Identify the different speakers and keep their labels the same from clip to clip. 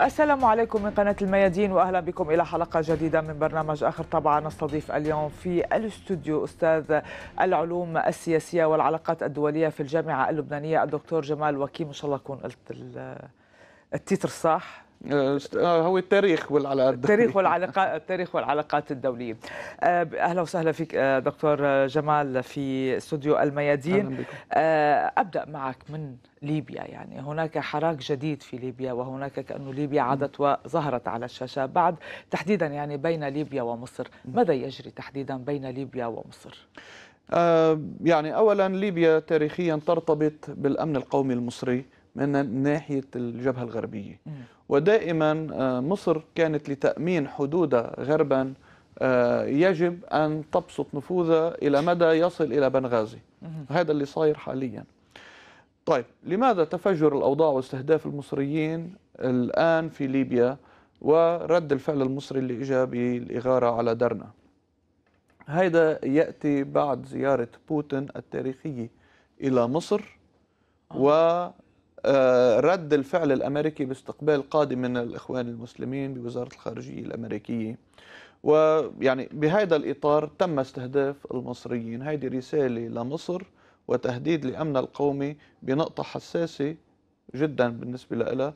Speaker 1: السلام عليكم من قناة الميادين وأهلا بكم إلى حلقة جديدة من برنامج آخر طبعا نستضيف اليوم في الاستوديو أستاذ العلوم السياسية والعلاقات الدولية في الجامعة اللبنانية الدكتور جمال وكيم إن شاء الله أكون قلت التتر صح آه، هو التاريخ والعلاقات التاريخ والعلاقات التاريخ والعلاقات الدوليه آه، اهلا وسهلا فيك آه، دكتور جمال في استوديو الميادين ابدا معك من ليبيا يعني هناك حراك جديد في ليبيا وهناك كانه ليبيا عادت وظهرت على الشاشة بعد تحديدا يعني بين ليبيا ومصر ماذا
Speaker 2: يجري تحديدا بين ليبيا ومصر؟ يعني أولا ليبيا تاريخيا ترتبط بالأمن القومي المصري من ناحية الجبهة الغربية ودائما آه، مصر كانت لتأمين حدودها غربا آه، يجب أن تبسط نفوذها إلى مدى يصل إلى بنغازي هذا اللي صاير حاليا طيب لماذا تفجر الأوضاع واستهداف المصريين الآن في ليبيا ورد الفعل المصري اللي إجا بالإغارة على درنا هذا يأتي بعد زيارة بوتين التاريخية إلى مصر آه. و آه، رد الفعل الامريكي باستقبال قادم من الاخوان المسلمين بوزاره الخارجيه الامريكيه ويعني بهذا الاطار تم استهداف المصريين هذه رساله لمصر وتهديد لامنها القومي بنقطه حساسه جدا بالنسبه لها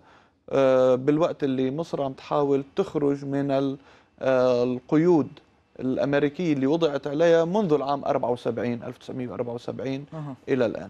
Speaker 2: آه، بالوقت اللي مصر عم تحاول تخرج من آه، القيود الامريكيه اللي وضعت عليها منذ العام 74 1974 أه. الى الان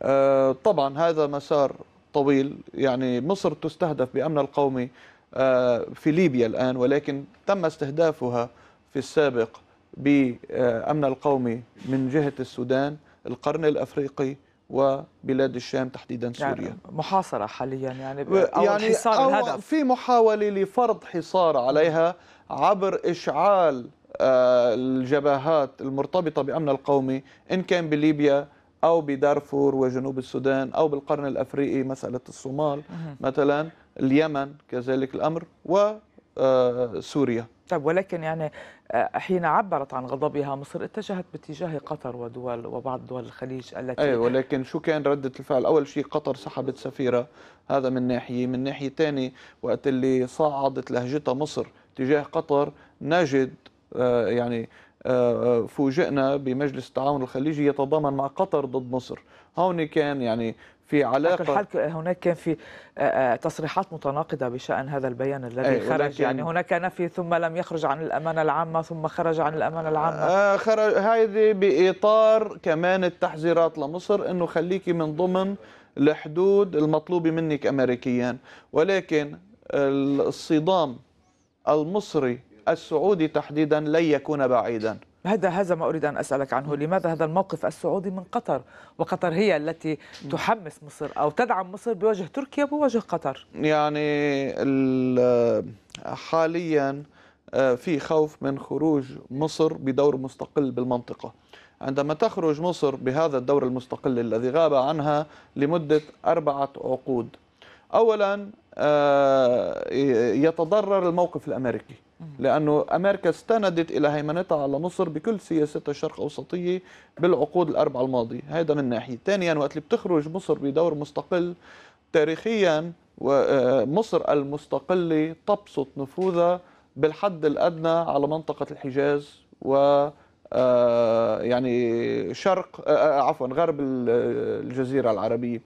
Speaker 2: آه، طبعا هذا مسار طويل يعني مصر تستهدف بأمن القومي آه، في ليبيا الآن ولكن تم استهدافها في السابق بأمن القومي من جهة السودان القرن الأفريقي وبلاد الشام تحديدا يعني سوريا يعني محاصرة حاليا يعني أو يعني حصار أو الهدف في محاولة لفرض حصار عليها عبر إشعال آه، الجبهات المرتبطة بأمن القومي إن كان بليبيا أو بدارفور وجنوب السودان أو بالقرن الأفريقي مسألة الصومال مثلا اليمن كذلك الأمر وسوريا آه، طيب ولكن يعني آه، حين عبرت
Speaker 1: عن غضبها مصر اتجهت باتجاه قطر ودول وبعض دول الخليج التي أيوة ولكن
Speaker 2: شو كان ردة الفعل أول شيء قطر سحبت سفيرة هذا من ناحية من ناحية ثانية وقت اللي صعدت لهجتها مصر تجاه قطر نجد آه، يعني آه، آه، فوجئنا بمجلس التعاون الخليجي يتضامن مع قطر ضد مصر هون كان يعني في علاقه
Speaker 1: هناك كان في آه، تصريحات متناقضه بشان هذا البيان الذي خرج يعني هناك نفي ثم لم يخرج عن الامانه العامه ثم خرج
Speaker 2: عن الامانه العامه خرج هذه باطار كمان التحذيرات لمصر انه خليكي من ضمن الحدود المطلوبه منك امريكيا ولكن الصدام المصري السعودي تحديدا لن يكون بعيدا هذا هذا ما اريد ان اسالك عنه لماذا هذا الموقف السعودي من قطر وقطر
Speaker 1: هي التي تحمس مصر او تدعم مصر بوجه تركيا بوجه قطر
Speaker 2: يعني حاليا آه، في خوف من خروج مصر بدور مستقل بالمنطقه عندما تخرج مصر بهذا الدور المستقل الذي غاب عنها لمده اربعه عقود اولا آه، يتضرر الموقف الأمريكي لأنه أمريكا استندت إلى هيمنتها على مصر بكل سياستها الشرق أوسطية بالعقود الأربعة الماضية هذا من ناحية ثانيا وقت اللي بتخرج مصر بدور مستقل تاريخيا آه، مصر المستقلة تبسط نفوذها بالحد الأدنى على منطقة الحجاز و آه، يعني شرق عفوا غرب الجزيرة العربية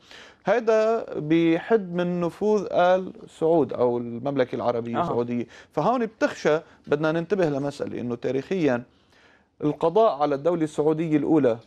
Speaker 2: هيدا بحد من نفوذ آل سعود أو المملكة العربية آه. السعودية فهون بتخشى بدنا ننتبه لمسألة أنه تاريخيا القضاء على الدولة السعودية الأولى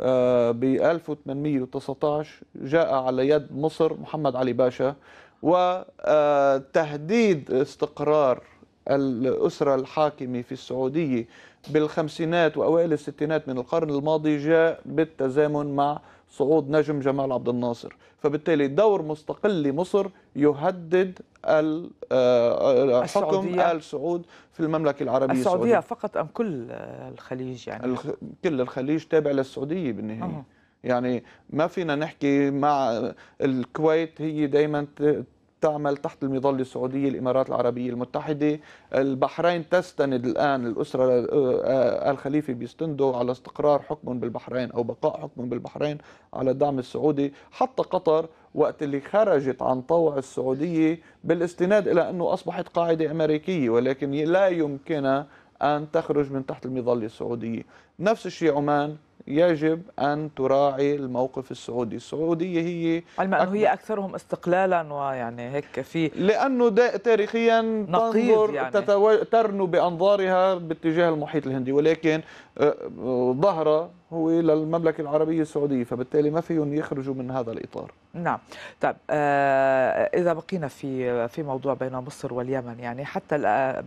Speaker 2: آه، ب 1819 جاء على يد مصر محمد علي باشا وتهديد آه، استقرار الأسرة الحاكمة في السعودية بالخمسينات وأوائل الستينات من القرن الماضي جاء بالتزامن مع صعود نجم جمال عبد الناصر فبالتالي دور مستقل لمصر يهدد آه، آه، حكم آل سعود في المملكة العربية السعودية, السعودية فقط أم كل الخليج يعني الخ... كل الخليج تابع للسعودية بالنهاية أه. يعني ما فينا نحكي مع الكويت هي دائما تعمل تحت المظله السعوديه الامارات العربيه المتحده البحرين تستند الان الاسره آه، آه، ال خليفه بيستندوا على استقرار حكم بالبحرين او بقاء حكم بالبحرين على الدعم السعودي حتى قطر وقت اللي خرجت عن طوع السعوديه بالاستناد الى انه اصبحت قاعده امريكيه ولكن لا يمكنها ان تخرج من تحت المظله السعوديه نفس الشيء عمان يجب أن تراعي الموقف السعودي السعودية هي علما أنه هي أكثرهم استقلالا ويعني هيك في لأنه تاريخيا تنظر يعني. تتو... ترنو بأنظارها باتجاه المحيط الهندي ولكن آه، آه، ظهر هو للمملكة العربية السعودية فبالتالي ما فيهم يخرجوا من هذا الإطار
Speaker 1: نعم طيب آه إذا بقينا في في موضوع بين مصر واليمن يعني حتى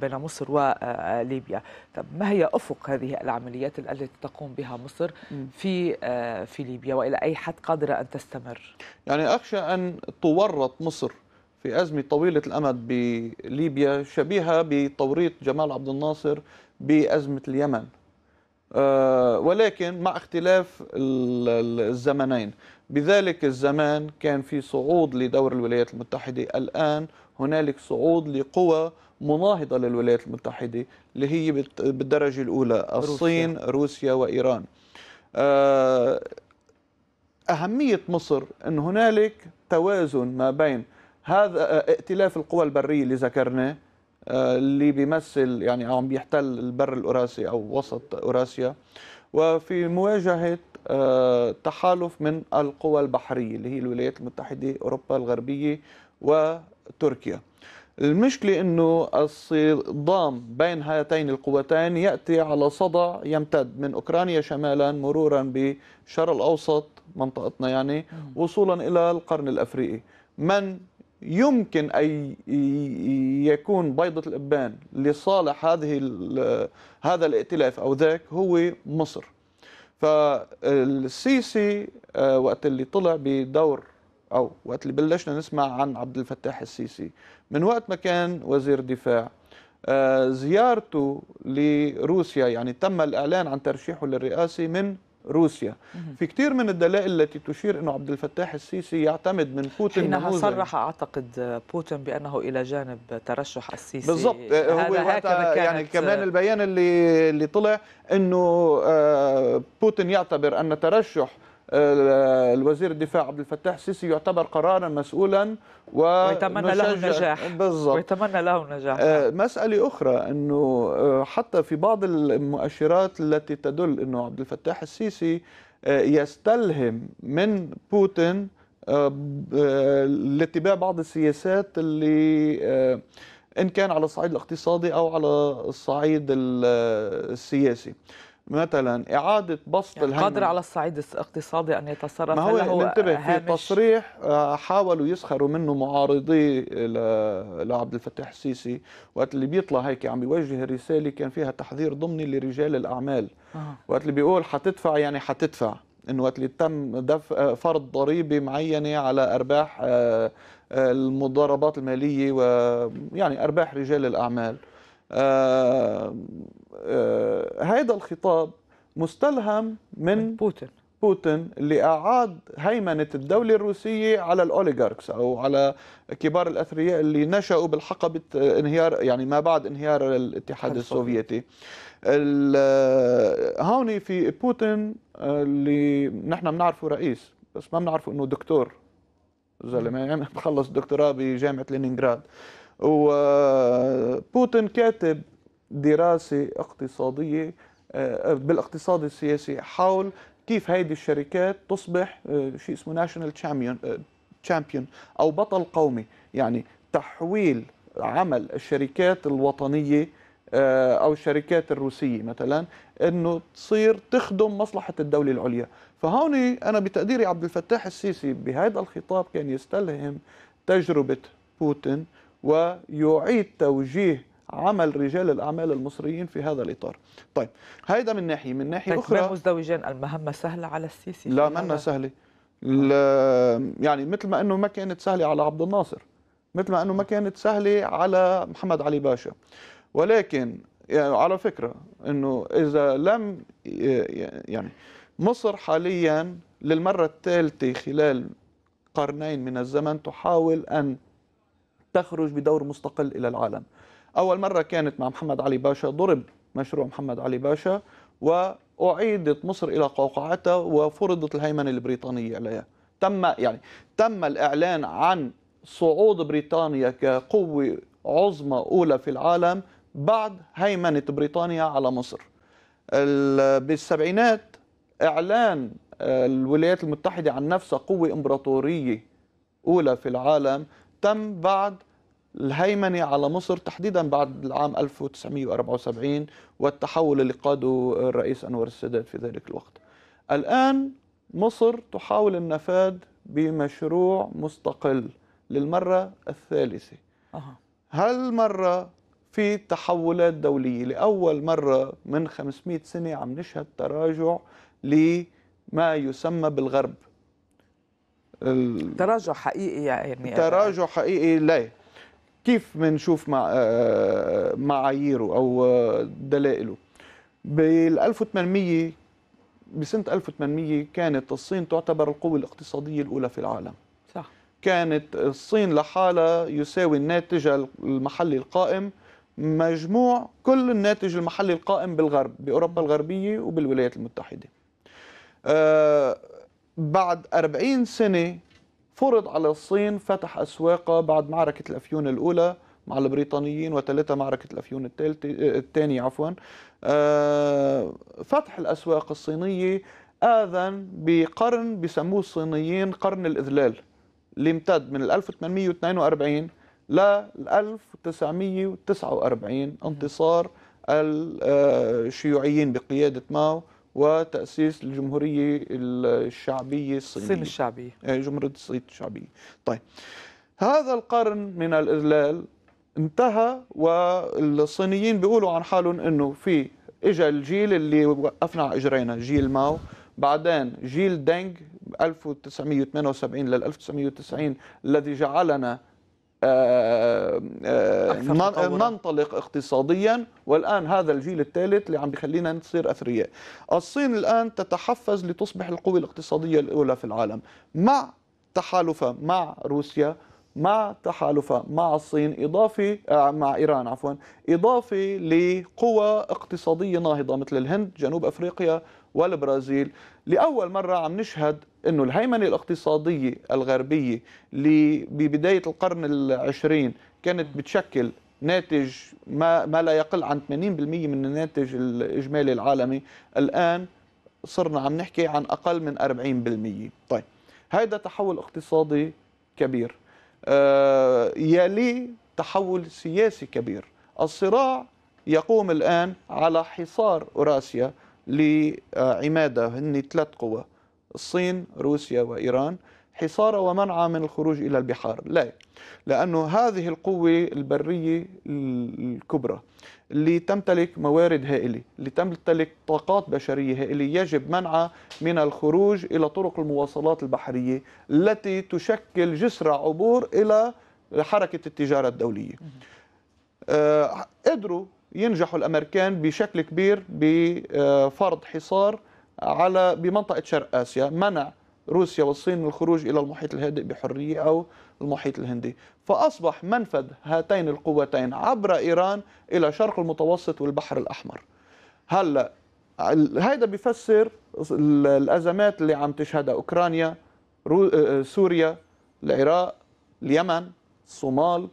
Speaker 1: بين مصر وليبيا آه، طيب ما هي أفق هذه العمليات التي تقوم بها مصر في آه في ليبيا وإلى أي حد قادرة أن تستمر
Speaker 2: يعني أخشى أن تورط مصر في أزمة طويلة الأمد بليبيا شبيهة بتوريط جمال عبد الناصر بأزمة اليمن آه، ولكن مع اختلاف الزمنين بذلك الزمان كان في صعود لدور الولايات المتحدة الآن هنالك صعود لقوى مناهضة للولايات المتحدة اللي هي بالدرجة الأولى الصين روسيا, روسيا وإيران آه، أهمية مصر أن هنالك توازن ما بين هذا آه، ائتلاف القوى البرية اللي ذكرناه آه، اللي بيمثل يعني عم بيحتل البر الاوراسي او وسط اوراسيا وفي مواجهه آه، تحالف من القوى البحريه اللي هي الولايات المتحده اوروبا الغربيه وتركيا المشكلة أنه الصدام بين هاتين القوتين يأتي على صدع يمتد من أوكرانيا شمالا مرورا بالشرق الأوسط منطقتنا يعني وصولا إلى القرن الأفريقي من يمكن أن يكون بيضة الإبان لصالح هذه هذا الائتلاف أو ذاك هو مصر فالسيسي آه، وقت اللي طلع بدور أو وقت اللي بلشنا نسمع عن عبد الفتاح السيسي من وقت ما كان وزير دفاع آه، زيارته لروسيا يعني تم الإعلان عن ترشيحه للرئاسة من روسيا في كثير من الدلائل التي تشير انه عبد الفتاح السيسي يعتمد من بوتين حينها صرح اعتقد بوتين بانه
Speaker 1: الى جانب ترشح السيسي بالضبط هو يعني كمان
Speaker 2: البيان اللي اللي طلع انه آه، بوتين يعتبر ان ترشح الوزير الدفاع عبد الفتاح السيسي يعتبر قرارا مسؤولا ويتمنى له النجاح بالضبط ويتمنى له النجاح آه، مسألة أخرى أنه آه، حتى في بعض المؤشرات التي تدل أنه عبد الفتاح السيسي آه، يستلهم من بوتين لاتباع بعض السياسات اللي ان كان على الصعيد الاقتصادي او على الصعيد السياسي مثلا اعاده بسط يعني الهم قادر على الصعيد الاقتصادي ان يتصرف ما هو انتبه في تصريح آه، حاولوا يسخروا منه معارضي لعبد الفتاح السيسي وقت اللي بيطلع هيك عم يوجه رساله كان فيها تحذير ضمني لرجال الاعمال آه. وقت اللي بيقول حتدفع يعني حتدفع انه وقت اللي تم دفع آه، فرض ضريبه معينه على ارباح آه، المضاربات الماليه ويعني ارباح رجال الاعمال هذا آه، الخطاب مستلهم من بوتين بوتين اللي أعاد هيمنة الدولة الروسية على الأوليغاركس أو على كبار الأثرياء اللي نشأوا بالحقبة آه، انهيار يعني ما بعد انهيار الاتحاد السوفيتي آه، هون في بوتين اللي نحن بنعرفه رئيس بس ما بنعرفه انه دكتور زلمه يعني بخلص دكتوراه بجامعه لينينغراد وبوتين كاتب دراسة اقتصادية آه، بالاقتصاد السياسي حول كيف هيدي الشركات تصبح آه، شيء اسمه ناشونال آه، تشامبيون او بطل قومي يعني تحويل عمل الشركات الوطنيه او الشركات الروسيه مثلا انه تصير تخدم مصلحه الدوله العليا فهون انا بتقديري عبد الفتاح السيسي بهذا الخطاب كان يستلهم تجربه بوتين ويعيد توجيه عمل رجال الاعمال المصريين في هذا الاطار. طيب هيدا من ناحيه، من ناحيه طيب اخرى
Speaker 1: مزدوجين المهمه سهله على السيسي لا منا سهله.
Speaker 2: آه. يعني مثل ما انه ما كانت سهله على عبد الناصر، مثل ما انه ما كانت سهله على محمد علي باشا. ولكن يعني على فكره انه اذا لم يعني مصر حاليا للمره الثالثه خلال قرنين من الزمن تحاول ان تخرج بدور مستقل إلى العالم أول مرة كانت مع محمد علي باشا ضرب مشروع محمد علي باشا وأعيدت مصر إلى قوقعتها وفرضت الهيمنة البريطانية عليها تم يعني تم الإعلان عن صعود بريطانيا كقوة عظمى أولى في العالم بعد هيمنة بريطانيا على مصر بالسبعينات إعلان آه، الولايات المتحدة عن نفسها قوة إمبراطورية أولى في العالم تم بعد الهيمنة على مصر تحديدا بعد العام 1974 والتحول اللي قاده الرئيس أنور السادات في ذلك الوقت الآن مصر تحاول النفاذ بمشروع مستقل للمرة الثالثة هالمرة في تحولات دولية لأول مرة من 500 سنة عم نشهد تراجع لما يسمى بالغرب تراجع حقيقي يعني تراجع حقيقي لا كيف بنشوف مع آه، معاييره او دلائله بال 1800 بسنه 1800 كانت الصين تعتبر القوه الاقتصاديه الاولى في العالم صح كانت الصين لحالها يساوي الناتج المحلي القائم مجموع كل الناتج المحلي القائم بالغرب باوروبا الغربيه وبالولايات المتحده أه بعد 40 سنة فرض على الصين فتح أسواقها بعد معركة الأفيون الأولى مع البريطانيين وتلتها معركة الأفيون الثالثة آه، الثانية عفوا آه، فتح الأسواق الصينية آذن بقرن بسموه الصينيين قرن الإذلال اللي امتد من 1842 ل 1949 انتصار الشيوعيين آه، بقيادة ماو وتأسيس الجمهورية الشعبية الصينية الصين الشعبية إيه، جمهورية الصين الشعبية طيب هذا القرن من الإذلال انتهى والصينيين بيقولوا عن حالهم انه في اجى الجيل اللي وقفنا على اجرينا جيل ماو بعدين جيل دينغ 1978 لل 1990 الذي جعلنا ننطلق اقتصاديا والآن هذا الجيل الثالث اللي عم بخلينا نصير أثرياء الصين الآن تتحفز لتصبح القوة الاقتصادية الأولى في العالم مع تحالفها مع روسيا مع تحالفها مع الصين إضافة آه، مع إيران عفوا إضافة لقوى اقتصادية ناهضة مثل الهند جنوب أفريقيا والبرازيل لأول مرة عم نشهد انه الهيمنه الاقتصاديه الغربيه اللي ببدايه القرن العشرين كانت بتشكل ناتج ما ما لا يقل عن 80% من الناتج الاجمالي العالمي الان صرنا عم نحكي عن اقل من 40% طيب هذا تحول اقتصادي كبير آه، يلي تحول سياسي كبير الصراع يقوم الان على حصار اوراسيا لعماده هن ثلاث قوى الصين روسيا وإيران حصارها ومنعها من الخروج إلى البحار لا لأنه هذه القوة البرية الكبرى اللي تمتلك موارد هائلة اللي تمتلك طاقات بشرية هائلة يجب منعها من الخروج إلى طرق المواصلات البحرية التي تشكل جسر عبور إلى حركة التجارة الدولية آه، قدروا ينجحوا الأمريكان بشكل كبير بفرض حصار على بمنطقه شرق اسيا منع روسيا والصين من الخروج الى المحيط الهادئ بحريه او المحيط الهندي، فاصبح منفذ هاتين القوتين عبر ايران الى شرق المتوسط والبحر الاحمر. هلا هيدا بيفسر الازمات اللي عم تشهدها اوكرانيا، سوريا، العراق، اليمن، الصومال،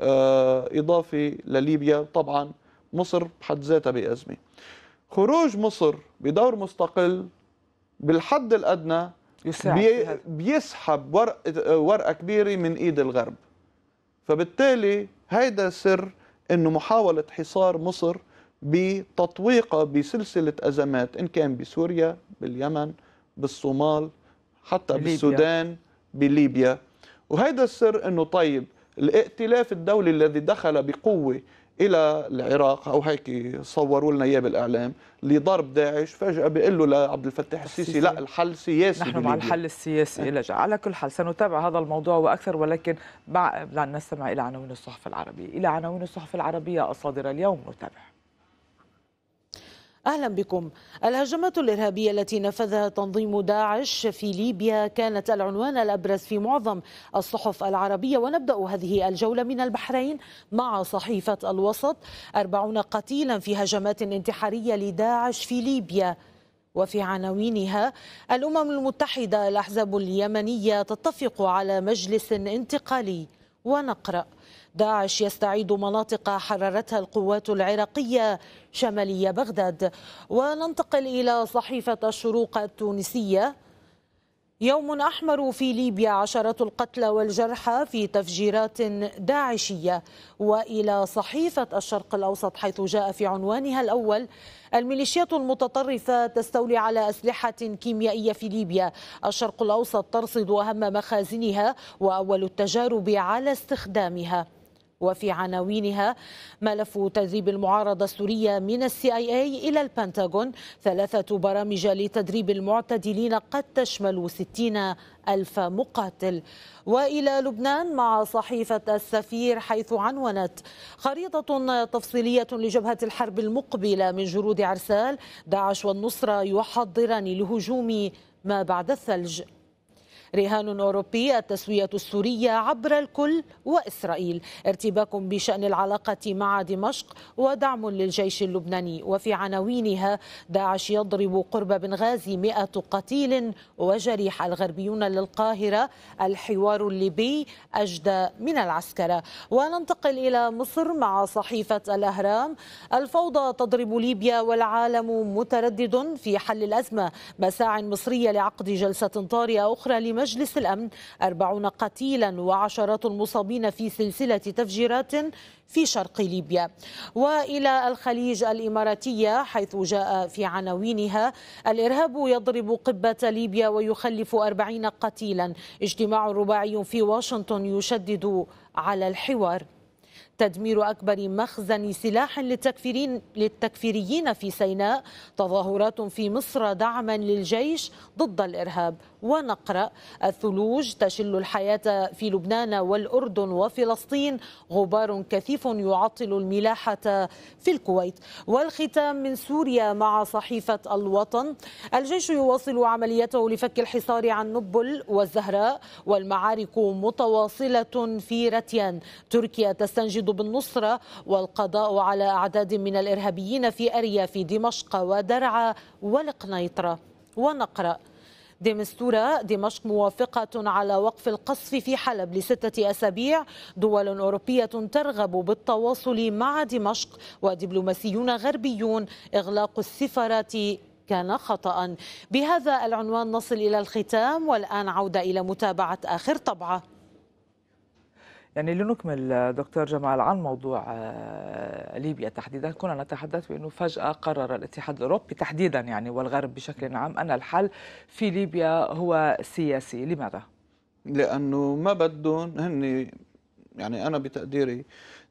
Speaker 2: آه، اضافه لليبيا طبعا مصر بحد ذاتها بازمه. خروج مصر بدور مستقل بالحد الادنى بي بيسحب ورق ورقه كبيره من ايد الغرب فبالتالي هيدا سر انه محاوله حصار مصر بتطويقها بسلسله ازمات ان كان بسوريا باليمن بالصومال حتى بليبيا. بالسودان بليبيا وهيدا السر انه طيب الائتلاف الدولي الذي دخل بقوه الى العراق او هيك صوروا لنا اياه بالاعلام لضرب داعش فجاه بيقول له لعبد الفتاح السيسي لا الحل سياسي نحن مع الحل السياسي
Speaker 1: إيه. لجأ على كل حال سنتابع هذا الموضوع واكثر ولكن بعد نستمع الى عناوين الصحف العربيه الى عناوين الصحف العربيه الصادره اليوم نتابع
Speaker 3: أهلا بكم الهجمات الإرهابية التي نفذها تنظيم داعش في ليبيا كانت العنوان الأبرز في معظم الصحف العربية ونبدأ هذه الجولة من البحرين مع صحيفة الوسط أربعون قتيلا في هجمات انتحارية لداعش في ليبيا وفي عناوينها الأمم المتحدة الأحزاب اليمنية تتفق على مجلس انتقالي ونقرأ داعش يستعيد مناطق حررتها القوات العراقية شمالية بغداد وننتقل إلى صحيفة الشروق التونسية يوم أحمر في ليبيا عشرات القتلى والجرحى في تفجيرات داعشية وإلى صحيفة الشرق الأوسط حيث جاء في عنوانها الأول الميليشيات المتطرفة تستولي على أسلحة كيميائية في ليبيا الشرق الأوسط ترصد أهم مخازنها وأول التجارب على استخدامها وفي عناوينها ملف تدريب المعارضة السورية من السي اي اي إلى البنتاغون ثلاثة برامج لتدريب المعتدلين قد تشمل ستين ألف مقاتل وإلى لبنان مع صحيفة السفير حيث عنونت خريطة تفصيلية لجبهة الحرب المقبلة من جرود عرسال داعش والنصرة يحضران لهجوم ما بعد الثلج رهان أوروبي التسوية السورية عبر الكل وإسرائيل ارتباك بشأن العلاقة مع دمشق ودعم للجيش اللبناني وفي عناوينها داعش يضرب قرب بنغازي 100 قتيل وجريح الغربيون للقاهرة الحوار الليبي أجدى من العسكرة وننتقل إلى مصر مع صحيفة الأهرام الفوضى تضرب ليبيا والعالم متردد في حل الأزمة مساع مصرية لعقد جلسة طارئة أخرى لما مجلس الأمن أربعون قتيلا وعشرات المصابين في سلسلة تفجيرات في شرق ليبيا والى الخليج الاماراتيه حيث جاء في عناوينها الارهاب يضرب قبه ليبيا ويخلف أربعين قتيلا اجتماع رباعي في واشنطن يشدد على الحوار تدمير أكبر مخزن سلاح للتكفيرين للتكفيريين في سيناء تظاهرات في مصر دعما للجيش ضد الإرهاب ونقرأ الثلوج تشل الحياة في لبنان والأردن وفلسطين غبار كثيف يعطل الملاحة في الكويت والختام من سوريا مع صحيفة الوطن الجيش يواصل عمليته لفك الحصار عن نبل والزهراء والمعارك متواصلة في رتيان تركيا تستنجد ينهض بالنصرة والقضاء على أعداد من الإرهابيين في أرياف دمشق ودرعا والقنيطرة ونقرأ دمستورة دمشق موافقة على وقف القصف في حلب لستة أسابيع دول أوروبية ترغب بالتواصل مع دمشق ودبلوماسيون غربيون إغلاق السفارات كان خطأ بهذا العنوان نصل إلى الختام والآن عودة إلى متابعة آخر طبعة
Speaker 1: يعني لنكمل دكتور جمال عن موضوع آه، ليبيا تحديدا كنا نتحدث بأنه فجأة قرر الاتحاد الأوروبي تحديدا يعني والغرب بشكل عام أن الحل في ليبيا هو سياسي لماذا؟
Speaker 2: لأنه ما بدهم هن يعني أنا بتقديري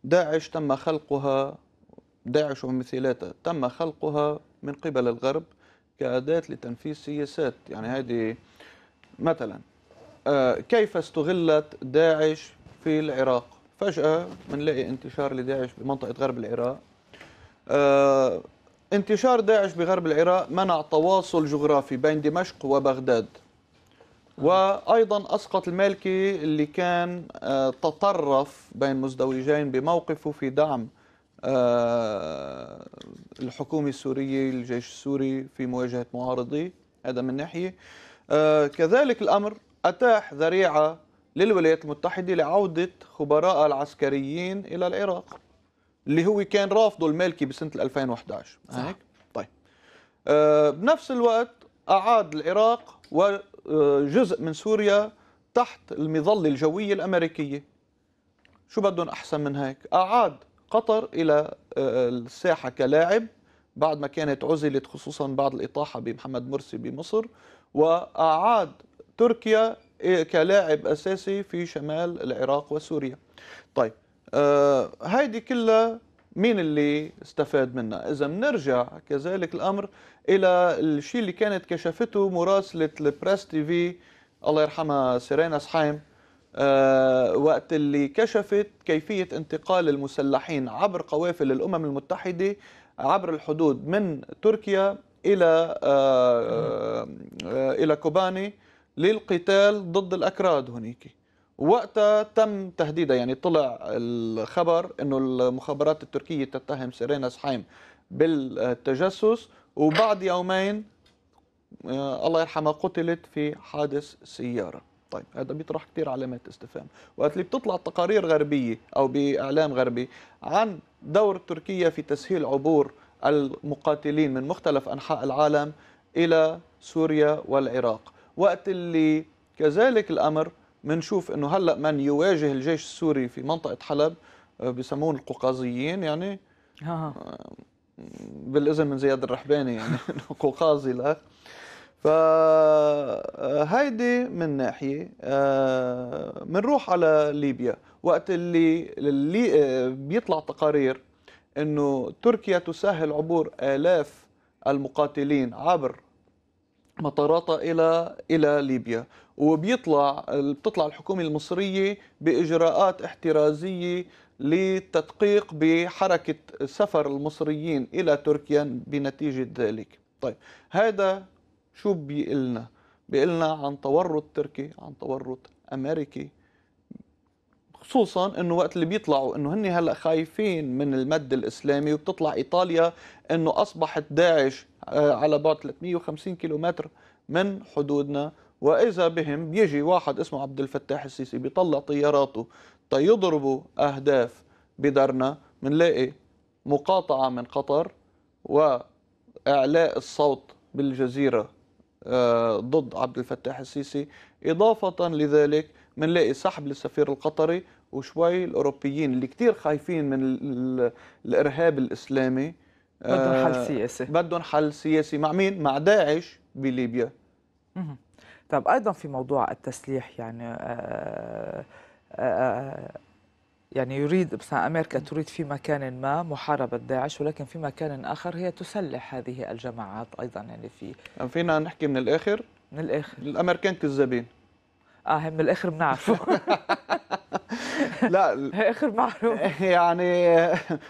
Speaker 2: داعش تم خلقها داعش ومثيلاتها تم خلقها من قبل الغرب كأداة لتنفيذ سياسات يعني هذه مثلا آه، كيف استغلت داعش في العراق فجأة بنلاقي انتشار لداعش بمنطقة غرب العراق آه انتشار داعش بغرب العراق منع تواصل جغرافي بين دمشق وبغداد وأيضا أسقط المالكي اللي كان آه تطرف بين مزدوجين بموقفه في دعم آه الحكومة السورية الجيش السوري في مواجهة معارضيه هذا من ناحية آه، كذلك الأمر أتاح ذريعة للولايات المتحدة لعودة خبراء العسكريين إلى العراق اللي هو كان رافضه المالكي بسنة 2011 صح. طيب آه بنفس الوقت أعاد العراق وجزء آه، من سوريا تحت المظلة الجوية الأمريكية شو بدهم أحسن من هيك أعاد قطر إلى آه، الساحة كلاعب بعد ما كانت عزلت خصوصا بعد الإطاحة بمحمد مرسي بمصر وأعاد تركيا إيه، كلاعب اساسي في شمال العراق وسوريا طيب آه، هيدي كلها مين اللي استفاد منها اذا بنرجع كذلك الامر الى الشيء اللي كانت كشفته مراسله البريس تي في الله يرحمها سيرينا سحايم آه، وقت اللي كشفت كيفيه انتقال المسلحين عبر قوافل الامم المتحده عبر الحدود من تركيا الى آه، الى كوباني للقتال ضد الأكراد هناك وقتها تم تهديدها يعني طلع الخبر انه المخابرات التركيه تتهم سيرينا سحيم بالتجسس وبعد يومين آه، الله يرحمها قتلت في حادث سياره طيب هذا بيطرح كثير علامات استفهام وقت اللي بتطلع تقارير غربيه او باعلام غربي عن دور تركيا في تسهيل عبور المقاتلين من مختلف انحاء العالم الى سوريا والعراق وقت اللي كذلك الأمر بنشوف أنه هلأ من يواجه الجيش السوري في منطقة حلب آه، بسمون القوقازيين يعني آه، بالإذن من زياد الرحباني يعني قوقازي الأخ فهيدي آه، من ناحية بنروح على ليبيا وقت اللي, اللي بيطلع تقارير أنه تركيا تسهل عبور آلاف المقاتلين عبر مطاراتها الى الى ليبيا وبيطلع بتطلع الحكومه المصريه باجراءات احترازيه لتدقيق بحركه سفر المصريين الى تركيا بنتيجه ذلك طيب هذا شو بيقلنا بيقلنا عن تورط تركي عن تورط امريكي خصوصا انه وقت اللي بيطلعوا انه هن هلا خايفين من المد الاسلامي وبتطلع ايطاليا انه اصبحت داعش آه، على بعد 350 كيلومتر من حدودنا واذا بهم بيجي واحد اسمه عبد الفتاح السيسي بيطلع طياراته تيضربوا اهداف بدارنا بنلاقي مقاطعه من قطر واعلاء الصوت بالجزيره آه، ضد عبد الفتاح السيسي إضافة لذلك بنلاقي سحب للسفير القطري وشوي الاوروبيين اللي كثير خايفين من الارهاب الاسلامي بدهم حل آه، سياسي بدهم حل سياسي مع مين؟ مع داعش بليبيا
Speaker 1: طيب ايضا في موضوع التسليح يعني آه، آه، يعني يريد مثلا امريكا تريد في مكان ما محاربه داعش ولكن في مكان اخر هي تسلح هذه الجماعات
Speaker 2: ايضا يعني في يعني فينا نحكي من الاخر من الاخر الامريكان كذابين اه من الاخر بنعرفه لا هي اخر معروف يعني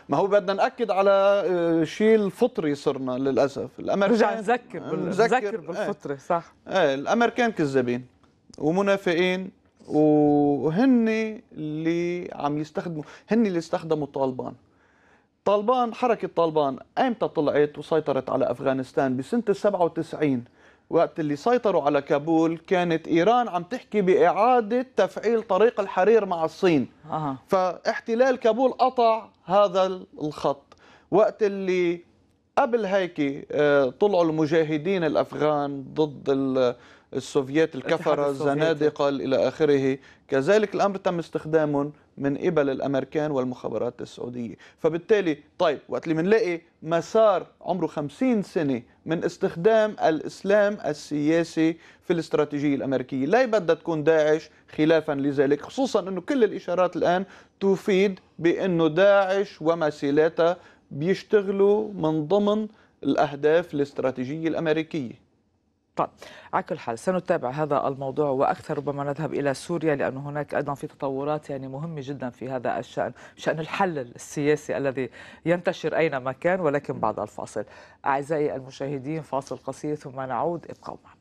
Speaker 2: ما هو بدنا ناكد على آه، شيء الفطري صرنا للاسف الامريكان رجع نذكر نذكر إيه. بالفطري صح ايه الامريكان كذابين ومنافقين وهن اللي عم يستخدموا هن اللي استخدموا طالبان طالبان حركة طالبان أيمتى طلعت وسيطرت على أفغانستان بسنة 97 وقت اللي سيطروا على كابول كانت ايران عم تحكي باعاده تفعيل طريق الحرير مع الصين أه. فاحتلال كابول قطع هذا الخط وقت اللي قبل هيك آه، طلعوا المجاهدين الافغان ضد السوفيات الكفرة الزنادقة إلى آخره كذلك الأمر تم استخدامهم من قبل الأمريكان والمخابرات السعودية فبالتالي طيب وقت اللي بنلاقي مسار عمره 50 سنة من استخدام الإسلام السياسي في الاستراتيجية الأمريكية لا بدها تكون داعش خلافا لذلك خصوصا أنه كل الإشارات الآن تفيد بأنه داعش ومسيلاتها بيشتغلوا من ضمن الأهداف الاستراتيجية الأمريكية طيب
Speaker 1: على كل حال سنتابع هذا الموضوع واكثر ربما نذهب الى سوريا لانه هناك ايضا في تطورات يعني مهمه جدا في هذا الشان شان الحل السياسي الذي ينتشر اينما كان ولكن بعد الفاصل اعزائي المشاهدين فاصل قصير ثم نعود ابقوا معنا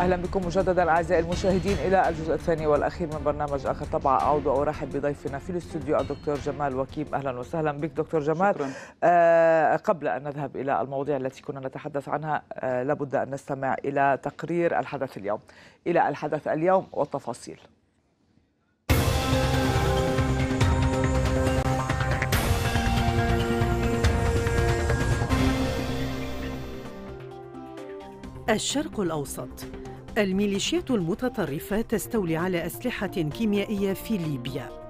Speaker 1: اهلا بكم مجددا اعزائي المشاهدين الى الجزء الثاني والاخير من برنامج اخر طبعا اعود وارحب بضيفنا في الاستوديو الدكتور جمال وكيم اهلا وسهلا بك دكتور جمال شكرا. آه قبل ان نذهب الى المواضيع التي كنا نتحدث عنها آه لابد ان نستمع الى تقرير الحدث اليوم الى الحدث اليوم والتفاصيل
Speaker 4: الشرق الأوسط الميليشيات المتطرفة تستولي على أسلحة كيميائية في ليبيا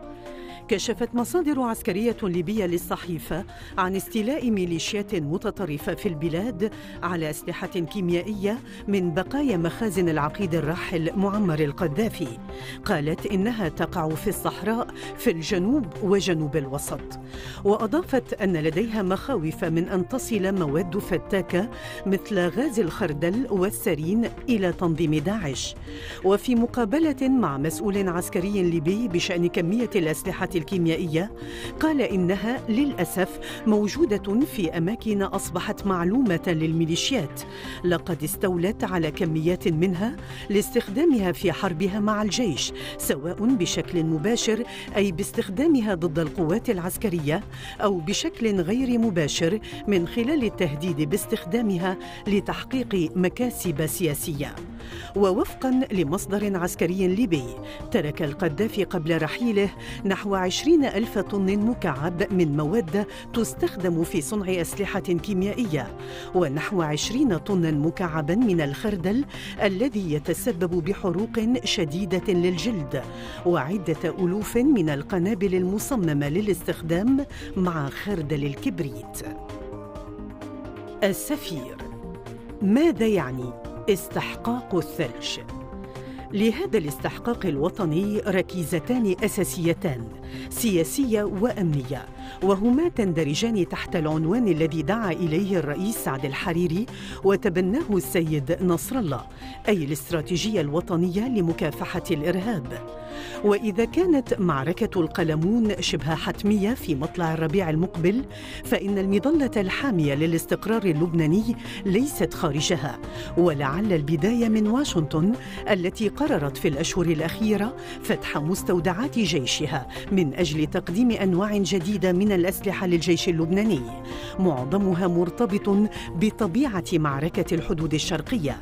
Speaker 4: كشفت مصادر عسكرية ليبية للصحيفة عن استيلاء ميليشيات متطرفة في البلاد على أسلحة كيميائية من بقايا مخازن العقيد الراحل معمر القذافي قالت إنها تقع في الصحراء في الجنوب وجنوب الوسط وأضافت أن لديها مخاوف من أن تصل مواد فتاكة مثل غاز الخردل والسرين إلى تنظيم داعش وفي مقابلة مع مسؤول عسكري ليبي بشأن كمية الأسلحة الكيميائية قال إنها للأسف موجودة في أماكن أصبحت معلومة للميليشيات لقد استولت على كميات منها لاستخدامها في حربها مع الجيش سواء بشكل مباشر أي باستخدامها ضد القوات العسكرية أو بشكل غير مباشر من خلال التهديد باستخدامها لتحقيق مكاسب سياسية ووفقا لمصدر عسكري ليبي ترك القذافي قبل رحيله نحو 20 ألف طن مكعب من مواد تستخدم في صنع أسلحة كيميائية ونحو 20 طنا مكعبا من الخردل الذي يتسبب بحروق شديدة للجلد وعدة ألوف من القنابل المصممة للاستخدام مع خردل الكبريت السفير ماذا يعني استحقاق الثلج؟ لهذا الاستحقاق الوطني ركيزتان اساسيتان سياسيه وامنيه وهما تندرجان تحت العنوان الذي دعا اليه الرئيس سعد الحريري وتبناه السيد نصر الله اي الاستراتيجيه الوطنيه لمكافحه الارهاب وإذا كانت معركة القلمون شبه حتمية في مطلع الربيع المقبل فإن المظلة الحامية للاستقرار اللبناني ليست خارجها ولعل البداية من واشنطن التي قررت في الأشهر الأخيرة فتح مستودعات جيشها من أجل تقديم أنواع جديدة من الأسلحة للجيش اللبناني معظمها مرتبط بطبيعة معركة الحدود الشرقية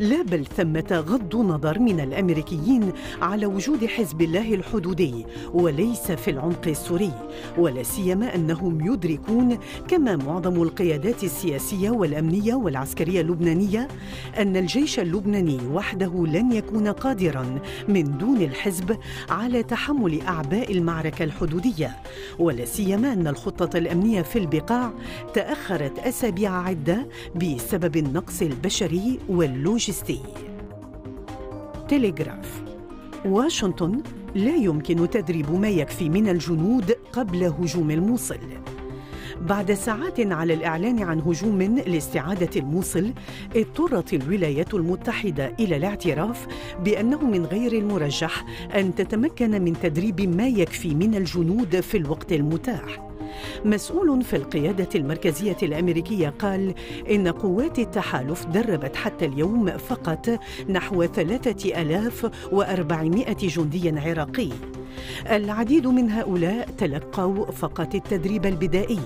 Speaker 4: لا بل ثمة غض نظر من الأمريكيين على وجود حلول حزب الله الحدودي وليس في العمق السوري ولا سيما انهم يدركون كما معظم القيادات السياسيه والامنيه والعسكريه اللبنانيه ان الجيش اللبناني وحده لن يكون قادرا من دون الحزب على تحمل اعباء المعركه الحدوديه ولا سيما ان الخطه الامنيه في البقاع تاخرت اسابيع عده بسبب النقص البشري واللوجستي تلغراف واشنطن لا يمكن تدريب ما يكفي من الجنود قبل هجوم الموصل بعد ساعات على الإعلان عن هجوم لاستعادة الموصل اضطرت الولايات المتحدة إلى الاعتراف بأنه من غير المرجح أن تتمكن من تدريب ما يكفي من الجنود في الوقت المتاح مسؤول في القيادة المركزية الأمريكية قال إن قوات التحالف دربت حتى اليوم فقط نحو 3400 جندي عراقي العديد من هؤلاء تلقوا فقط التدريب البدائي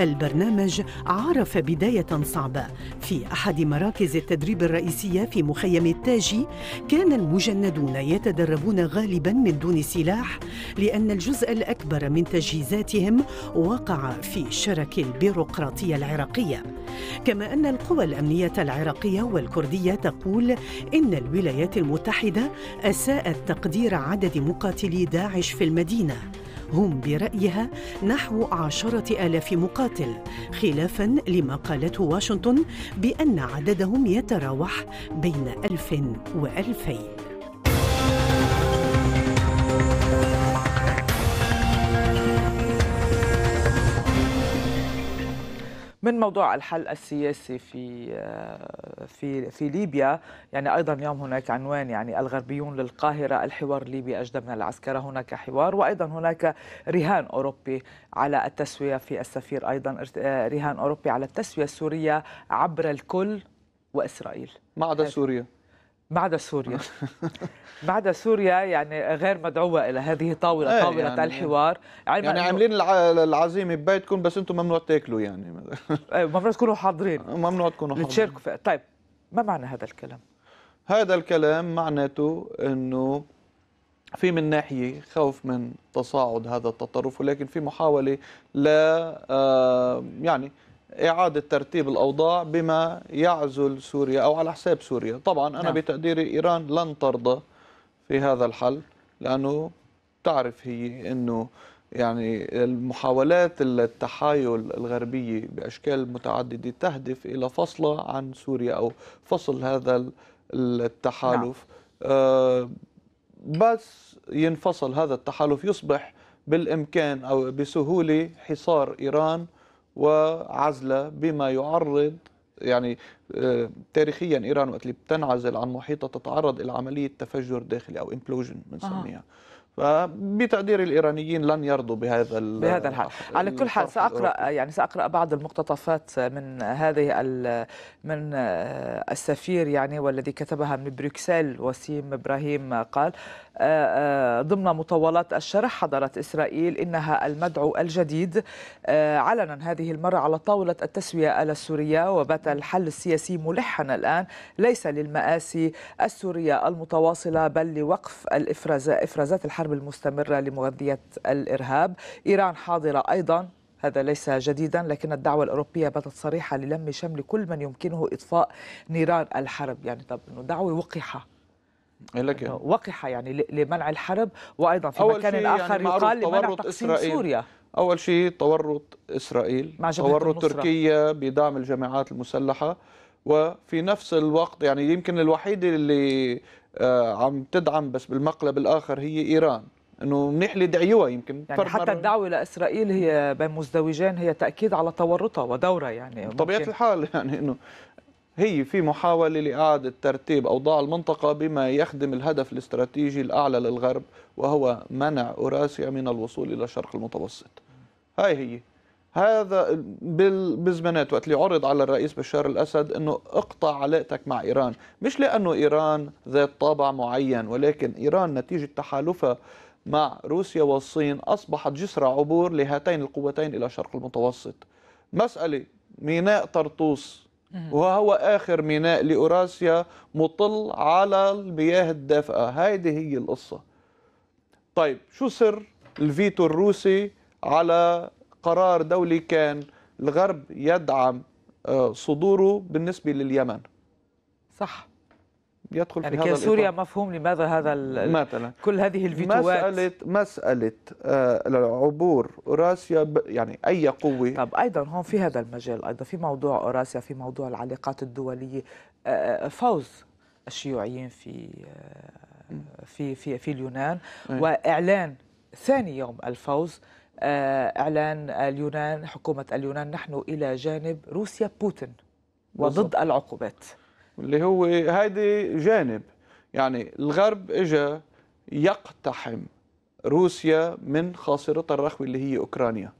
Speaker 4: البرنامج عرف بدايه صعبه في احد مراكز التدريب الرئيسيه في مخيم التاجي كان المجندون يتدربون غالبا من دون سلاح لان الجزء الاكبر من تجهيزاتهم وقع في شرك البيروقراطيه العراقيه كما ان القوى الامنيه العراقيه والكرديه تقول ان الولايات المتحده اساءت تقدير عدد مقاتلي داعش في المدينة هم برأيها نحو عشرة آلاف مقاتل خلافاً لما قالته واشنطن بأن عددهم يتراوح بين ألف وألفين
Speaker 1: من موضوع الحل السياسي في آه، في في ليبيا يعني ايضا اليوم هناك عنوان يعني الغربيون للقاهره الحوار الليبي اجدى من العسكره هناك حوار وايضا هناك رهان اوروبي على التسويه في السفير ايضا آه، رهان اوروبي على التسويه السوريه عبر الكل واسرائيل ما عدا سوريا ما عدا سوريا ما عدا سوريا يعني غير مدعوه الى هذه طاوله إيه، طاوله يعني الحوار يعني, يعني عاملين
Speaker 2: العزيمه ببيتكم بس انتم ممنوع تاكلوا يعني إيه، ممنوع تكونوا حاضرين ممنوع تكونوا حاضرين تشاركوا فيها طيب ما معنى هذا الكلام هذا الكلام معناته انه في من ناحيه خوف من تصاعد هذا التطرف ولكن في محاوله لا آه، يعني إعادة ترتيب الأوضاع بما يعزل سوريا أو على حساب سوريا طبعا أنا نعم. بتقديري إيران لن ترضى في هذا الحل لأنه تعرف هي أنه يعني المحاولات التحايل الغربية بأشكال متعددة تهدف إلى فصلها عن سوريا أو فصل هذا التحالف نعم. آه بس ينفصل هذا التحالف يصبح بالإمكان أو بسهولة حصار إيران وعزلة بما يعرض يعني آه، تاريخيا إيران وقت اللي بتنعزل عن محيطها تتعرض إلى عملية تفجر داخلي أو امبلوجن بنسميها فبتقدير الايرانيين لن يرضوا بهذا بهذا الحال آه، على كل حال ساقرا يعني ساقرا بعض
Speaker 1: المقتطفات من هذه من آه، السفير يعني والذي كتبها من بروكسل وسيم ابراهيم قال ضمن مطولات الشرح حضرت إسرائيل إنها المدعو الجديد آه، علنا هذه المرة على طاولة التسوية على سوريا وبات الحل السياسي ملحا الآن ليس للمآسي السورية المتواصلة بل لوقف الإفرازات الحرب المستمرة لمغذية الإرهاب إيران حاضرة أيضا هذا ليس جديدا لكن الدعوة الأوروبية باتت صريحة للم شمل كل من يمكنه إطفاء نيران الحرب يعني طب دعوة وقحة لك كده. وقح يعني لمنع الحرب وايضا في مكان اخر يعني يقال لمنع تقسيم إسرائيل. سوريا
Speaker 2: اول شيء تورط اسرائيل مع تورط تركيا بدعم الجماعات المسلحه وفي نفس الوقت يعني يمكن الوحيده اللي آه، عم تدعم بس بالمقلب الاخر هي ايران انه منيح اللي يمكن يعني حتى الدعوه لاسرائيل هي بين مزدوجين هي تاكيد على تورطها ودورها يعني بطبيعه الحال يعني انه هي في محاولة لإعادة ترتيب أوضاع المنطقة بما يخدم الهدف الاستراتيجي الأعلى للغرب وهو منع أوراسيا من الوصول إلى الشرق المتوسط هاي هي هذا بالزمانات وقت اللي عرض على الرئيس بشار الأسد أنه اقطع علاقتك مع إيران مش لأنه إيران ذات طابع معين ولكن إيران نتيجة تحالفها مع روسيا والصين أصبحت جسر عبور لهاتين القوتين إلى الشرق المتوسط مسألة ميناء طرطوس وهو آخر ميناء لأوراسيا مطل على المياه الدافئة هذه هي القصة طيب شو سر الفيتو الروسي على قرار دولي كان الغرب يدعم آه، صدوره بالنسبة لليمن صح يدخل يعني في هذا سوريا
Speaker 1: الإطار. مفهوم لماذا هذا مثلا كل هذه الفيتوات مسألة
Speaker 2: مسألة آه، عبور
Speaker 1: أوراسيا يعني أي قوة طب أيضا هون في هذا المجال أيضا في موضوع أوراسيا في موضوع العلاقات الدولية آه، آه، فوز الشيوعيين في في في في اليونان إيه. وإعلان ثاني يوم الفوز اعلان اليونان حكومه اليونان نحن الى جانب روسيا بوتين
Speaker 2: وضد العقوبات اللي هو هيدي جانب يعني الغرب اجى يقتحم روسيا من خاصرتها الرخوة اللي هي أوكرانيا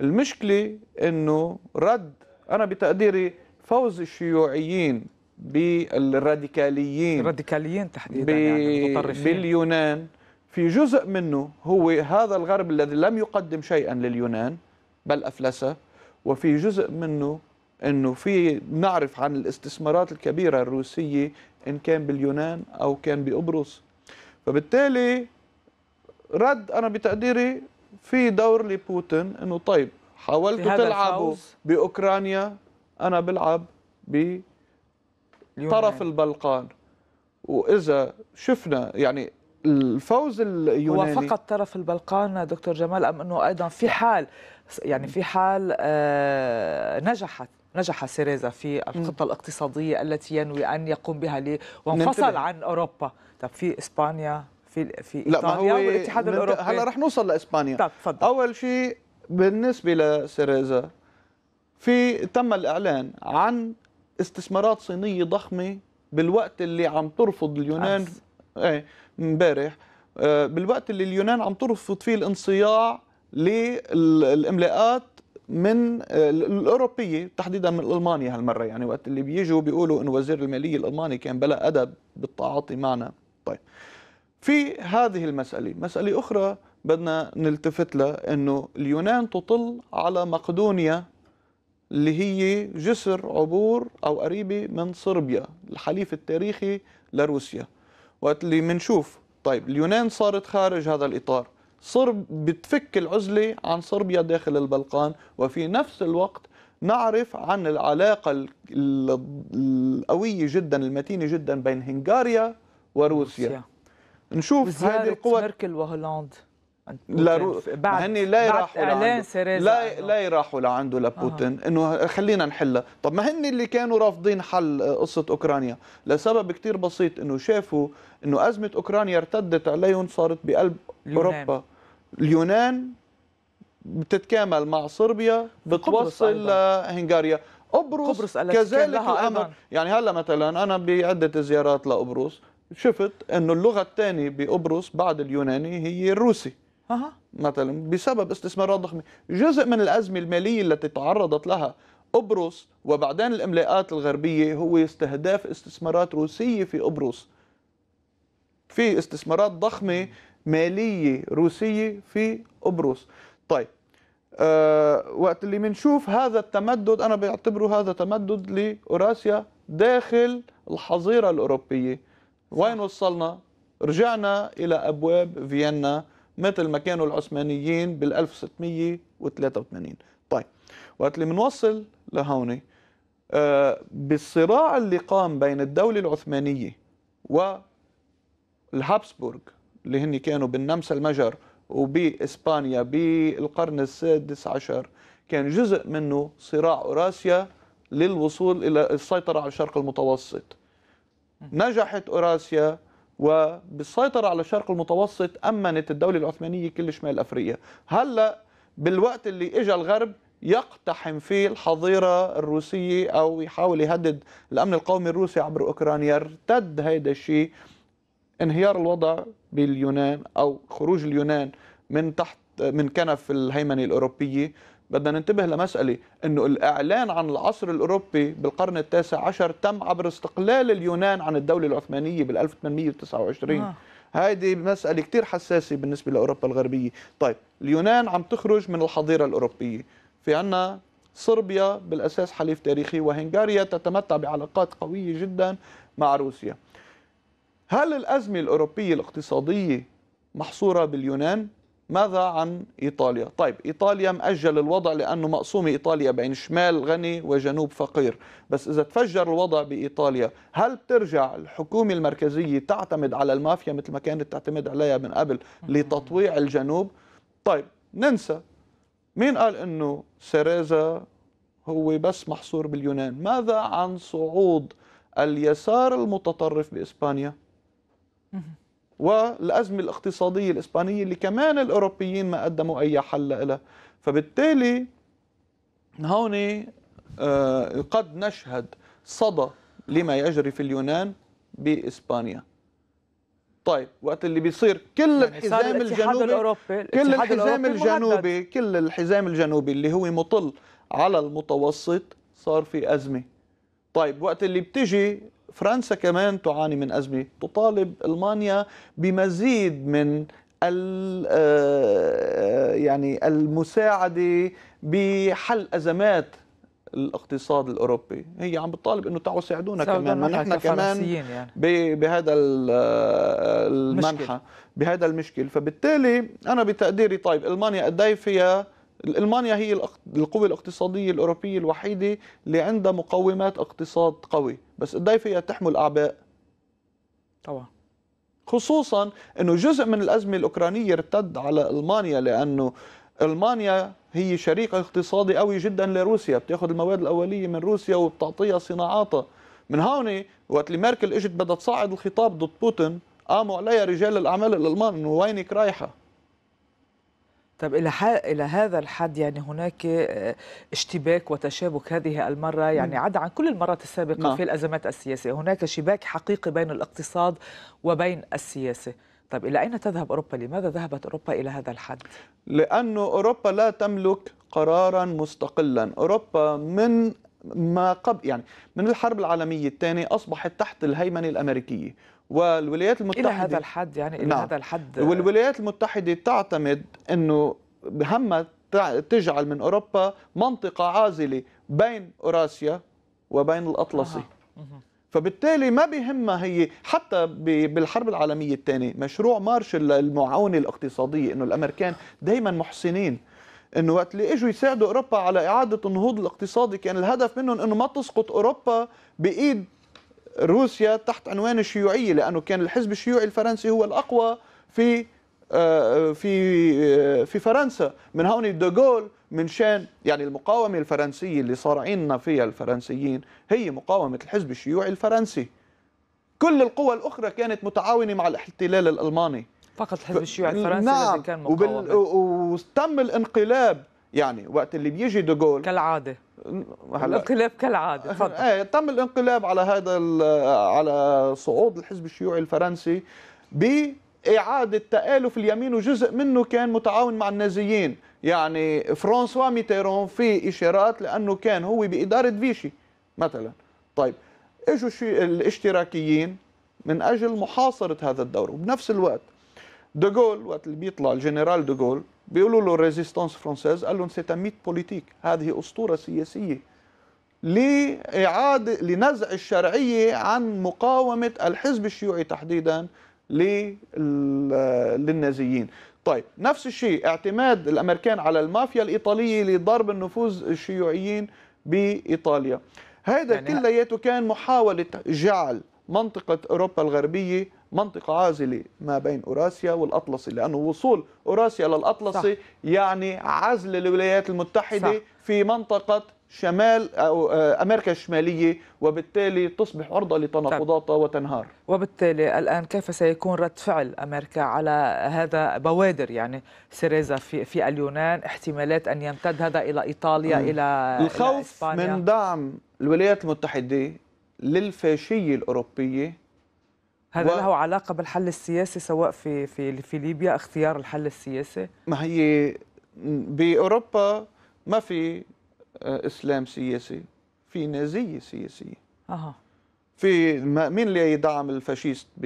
Speaker 2: المشكلة أنه رد أنا بتقديري فوز الشيوعيين بالراديكاليين الراديكاليين تحديدا يعني باليونان في جزء منه هو هذا الغرب الذي لم يقدم شيئا لليونان بل أفلسه وفي جزء منه انه في نعرف عن الاستثمارات الكبيره الروسيه ان كان باليونان او كان بقبرص فبالتالي رد انا بتقديري في دور لبوتين انه طيب حاولتوا تلعبوا باوكرانيا انا بلعب بطرف البلقان واذا شفنا يعني الفوز اليوناني هو فقط
Speaker 1: طرف البلقان دكتور جمال ام انه ايضا في حال يعني في حال آه، نجحت نجح سيريزا في الخطة الاقتصادية التي ينوي أن يقوم بها لي وانفصل عن أوروبا طب في إسبانيا في في إيطاليا والاتحاد الأوروبي هلا رح
Speaker 2: نوصل لإسبانيا طب تفضل أول شيء بالنسبة لسيريزا في تم الإعلان عن استثمارات صينية ضخمة بالوقت اللي عم ترفض اليونان ايه امبارح آه، بالوقت اللي اليونان عم ترفض فيه الانصياع للاملاءات من آه، الاوروبيه تحديدا من المانيا هالمره يعني وقت اللي بيجوا بيقولوا انه وزير الماليه الالماني كان بلا ادب بالتعاطي معنا طيب في هذه المساله مساله اخرى بدنا نلتفت لها انه اليونان تطل على مقدونيا اللي هي جسر عبور او قريبه من صربيا الحليف التاريخي لروسيا وقت اللي منشوف طيب اليونان صارت خارج هذا الاطار صرب بتفك العزلة عن صربيا داخل البلقان وفي نفس الوقت نعرف عن العلاقة القوية جدا المتينة جدا بين هنغاريا وروسيا روسيا. نشوف هذه
Speaker 1: القوى ميركل وهولاند
Speaker 2: لا رو... بعد هني لا يراحوا اعلان سيريزا لا لا يراحوا لعنده لبوتين آه. انه خلينا نحلها طب ما هن اللي كانوا رافضين حل آه، قصه اوكرانيا لسبب كتير بسيط انه شافوا انه ازمه اوكرانيا ارتدت عليهم صارت بقلب اليونان. اوروبا اليونان بتتكامل مع صربيا بتوصل لهنغاريا قبرص, قبرص كذلك الامر أيضاً. يعني هلا مثلا انا بعده زيارات لقبرص شفت انه اللغه الثانيه بقبرص بعد اليوناني هي الروسي أه. مثلا بسبب استثمارات ضخمه جزء من الازمه الماليه التي تعرضت لها قبرص وبعدين الاملاءات الغربيه هو استهداف استثمارات روسيه في قبرص في استثمارات ضخمه ماليه روسيه في قبرص طيب أه وقت اللي بنشوف هذا التمدد انا بعتبره هذا تمدد لاوراسيا داخل الحظيره الاوروبيه وين وصلنا رجعنا الى ابواب فيينا مثل ما كانوا العثمانيين بال1683 طيب وقت اللي بنوصل لهون أه بالصراع اللي قام بين الدوله العثمانيه والهابسبورغ اللي هن كانوا بالنمسا المجر وبإسبانيا بالقرن السادس عشر كان جزء منه صراع أوراسيا للوصول إلى السيطرة على الشرق المتوسط نجحت أوراسيا وبالسيطرة على الشرق المتوسط أمنت الدولة العثمانية كل شمال أفريقيا هلأ بالوقت اللي اجى الغرب يقتحم فيه الحظيرة الروسية أو يحاول يهدد الأمن القومي الروسي عبر أوكرانيا ارتد هيدا الشيء انهيار الوضع باليونان او خروج اليونان من تحت من كنف الهيمنه الاوروبيه بدنا ننتبه لمسألة أنه الإعلان عن العصر الأوروبي بالقرن التاسع عشر تم عبر استقلال اليونان عن الدولة العثمانية بال 1829 آه. هذه مسألة كتير حساسة بالنسبة لأوروبا الغربية طيب اليونان عم تخرج من الحظيرة الأوروبية في عنا صربيا بالأساس حليف تاريخي وهنغاريا تتمتع بعلاقات قوية جدا مع روسيا هل الأزمة الأوروبية الاقتصادية محصورة باليونان؟ ماذا عن إيطاليا؟ طيب إيطاليا مأجل الوضع لأنه مقسومة إيطاليا بين شمال غني وجنوب فقير بس إذا تفجر الوضع بإيطاليا هل بترجع الحكومة المركزية تعتمد على المافيا مثل ما كانت تعتمد عليها من قبل لتطويع الجنوب؟ طيب ننسى مين قال أنه سيريزا هو بس محصور باليونان؟ ماذا عن صعود اليسار المتطرف بإسبانيا؟ والأزمة الاقتصادية الإسبانية اللي كمان الأوروبيين ما قدموا أي حل لها فبالتالي هون آه، قد نشهد صدى لما يجري في اليونان بإسبانيا طيب وقت اللي بيصير كل يعني الحزام الجنوبي الأوروبي كل الحزام الجنوبي كل الحزام الجنوبي اللي هو مطل على المتوسط صار في أزمة طيب وقت اللي بتجي فرنسا كمان تعاني من أزمة تطالب ألمانيا بمزيد من آه، يعني المساعدة بحل أزمات الاقتصاد الاوروبي هي عم بتطالب انه تعوا ساعدونا كمان ما نحن كمان يعني. بهذا آه، المنحى بهذا المشكل فبالتالي انا بتقديري طيب المانيا قد إيه فيها المانيا هي القوة الاقتصادية الأوروبية الوحيدة اللي عندها مقومات اقتصاد قوي بس قد فيها تحمل أعباء طبعا خصوصا أنه جزء من الأزمة الأوكرانية ارتد على ألمانيا لأنه ألمانيا هي شريك اقتصادي قوي جدا لروسيا بتاخذ المواد الأولية من روسيا وبتعطيها صناعاتها من هون وقت اللي ميركل اجت بدها تصعد الخطاب ضد بوتين قاموا عليها رجال الأعمال الألمان أنه وينك رايحة
Speaker 1: طب إلى إلى هذا الحد يعني هناك آه، اشتباك وتشابك هذه المرة يعني عدا عن كل المرات السابقة نعم. في الأزمات السياسية هناك شباك حقيقي بين الاقتصاد وبين
Speaker 2: السياسة طب إلى أين تذهب أوروبا؟ لماذا ذهبت أوروبا إلى هذا الحد؟ لأن أوروبا لا تملك قرارا مستقلا أوروبا من ما قبل يعني من الحرب العالمية الثانية أصبحت تحت الهيمنة الأمريكية والولايات المتحده الى هذا
Speaker 1: الحد يعني الى نعم. هذا الحد
Speaker 2: والولايات المتحده تعتمد انه بهمة تجعل من اوروبا منطقه عازله بين اوراسيا وبين الاطلسي آه. فبالتالي ما بهمها هي حتى بالحرب العالميه الثانيه مشروع مارشل للمعاونه الاقتصاديه انه الامريكان دائما محسنين انه وقت اللي اجوا يساعدوا اوروبا على اعاده النهوض الاقتصادي كان الهدف منهم انه ما تسقط اوروبا بايد روسيا تحت عنوان الشيوعية لأنه كان الحزب الشيوعي الفرنسي هو الأقوى في آه، في آه، في فرنسا من هون دوغول من شان يعني المقاومة الفرنسية اللي صارعيننا فيها الفرنسيين هي مقاومة الحزب الشيوعي الفرنسي كل القوى الأخرى كانت متعاونة مع الاحتلال الألماني فقط الحزب الشيوعي الفرنسي نعم الذي كان مقاوم وبال... وتم الانقلاب يعني وقت اللي بيجي دوغول كالعاده هلا الانقلاب كالعاده تفضل ايه تم الانقلاب على هذا على صعود الحزب الشيوعي الفرنسي بإعادة تآلف اليمين وجزء منه كان متعاون مع النازيين يعني فرانسوا ميتيرون في إشارات لأنه كان هو بإدارة فيشي مثلا طيب اجوا الاشتراكيين من أجل محاصرة هذا الدور وبنفس الوقت دوغول وقت اللي بيطلع الجنرال دوغول بيقولوا له ريزيستانس فرونسيز قال لهم سيت ميت بوليتيك هذه اسطوره سياسيه لإعادة لنزع الشرعية عن مقاومة الحزب الشيوعي تحديدا للنازيين طيب نفس الشيء اعتماد الأمريكان على المافيا الإيطالية لضرب النفوذ الشيوعيين بإيطاليا هذا يعني كلياته كان محاولة جعل منطقة أوروبا الغربية منطقة عازلة ما بين أوراسيا والأطلسي لأنه وصول أوراسيا للأطلسي صح. يعني عزل للولايات المتحدة صح. في منطقة شمال أو آه، أمريكا الشمالية وبالتالي تصبح عرضة لتناقضاتها طيب. وتنهار
Speaker 1: وبالتالي الآن كيف سيكون رد فعل أمريكا على هذا بوادر يعني سيريزا في, في اليونان احتمالات أن يمتد هذا إلى إيطاليا م. إلى الخوف إلى إسبانيا. من
Speaker 2: دعم الولايات المتحدة للفاشية الأوروبية هذا و... له علاقه بالحل
Speaker 1: السياسي سواء في في في ليبيا اختيار الحل السياسي
Speaker 2: ما هي باوروبا ما في آه، اسلام سياسي في نازيه سياسيه اها في مين اللي يدعم الفاشيست ب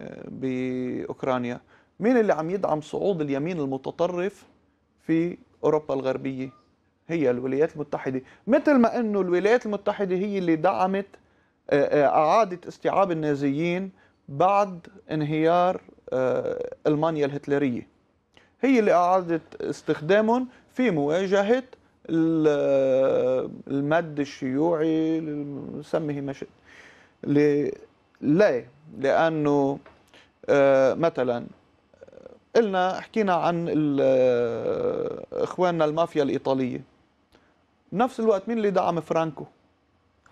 Speaker 2: آه، باوكرانيا مين اللي عم يدعم صعود اليمين المتطرف في اوروبا الغربيه هي الولايات المتحده مثل ما انه الولايات المتحده هي اللي دعمت آه، اعاده استيعاب النازيين بعد انهيار آه، المانيا الهتلريه هي اللي اعادت استخدامهم في مواجهه آه، المد الشيوعي سميه ما شئت ليه؟ لانه آه، مثلا قلنا حكينا عن اخواننا المافيا الايطاليه بنفس الوقت مين اللي دعم فرانكو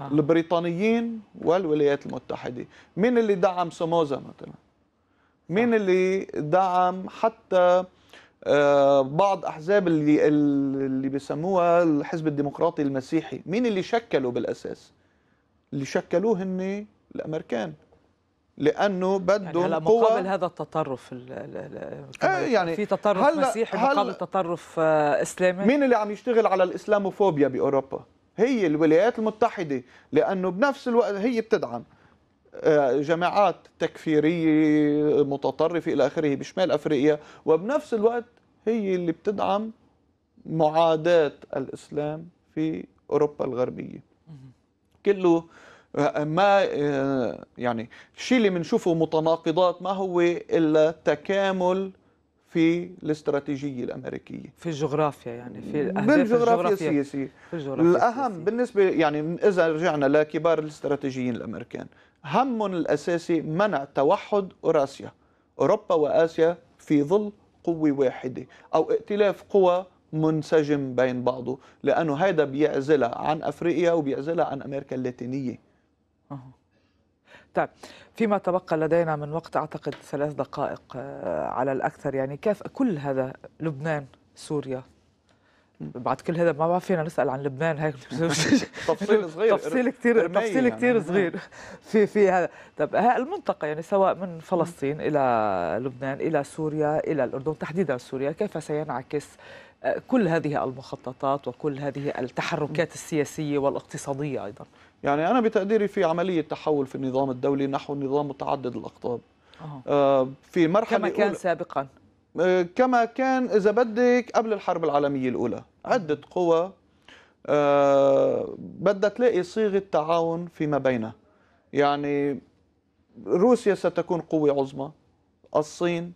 Speaker 2: آه. البريطانيين والولايات المتحدة مين اللي دعم سوموزا مثلا مين آه. اللي دعم حتى آه، بعض احزاب اللي اللي بيسموها الحزب الديمقراطي المسيحي مين اللي شكلوا بالاساس اللي شكلوه هن الامريكان لانه يعني بدهم يعني هلا مقابل
Speaker 1: هذا التطرف ال ال آه يعني في تطرف هل مسيحي هل مقابل
Speaker 2: تطرف آه، اسلامي مين اللي عم يشتغل على الاسلاموفوبيا باوروبا هي الولايات المتحدة لأنه بنفس الوقت هي بتدعم آه، جماعات تكفيرية متطرفة إلى آخره بشمال أفريقيا وبنفس الوقت هي اللي بتدعم معاداة الإسلام في أوروبا الغربية كله آه، ما آه، يعني الشيء اللي بنشوفه متناقضات ما هو إلا تكامل في الاستراتيجيه الامريكيه
Speaker 1: في الجغرافيا يعني في بالجغرافيا السياسيه الاهم السياسية.
Speaker 2: بالنسبه يعني اذا رجعنا لكبار الاستراتيجيين الامريكان هم الاساسي منع توحد اوراسيا اوروبا واسيا في ظل قوه واحده او ائتلاف قوى منسجم بين بعضه لانه هيدا بيعزلها عن افريقيا وبيعزلها عن امريكا اللاتينيه
Speaker 1: أه. طيب فيما تبقى لدينا من وقت أعتقد ثلاث دقائق آه، على الأكثر يعني كيف كل هذا لبنان سوريا بعد كل هذا ما فينا نسال عن لبنان هيك تفصيل صغير تفصيل كثير تفصيل يعني. كثير صغير في في هذا طب المنطقه يعني سواء من فلسطين الى لبنان الى سوريا الى الاردن تحديدا سوريا كيف سينعكس آه، كل
Speaker 2: هذه المخططات وكل هذه التحركات السياسيه والاقتصاديه ايضا يعني أنا بتقديري في عملية تحول في النظام الدولي نحو نظام متعدد الأقطاب آه في مرحلة كما كان سابقا آه كما كان إذا بدك قبل الحرب العالمية الأولى عدة قوى آه بدها تلاقي صيغة تعاون فيما بينها يعني روسيا ستكون قوة عظمى الصين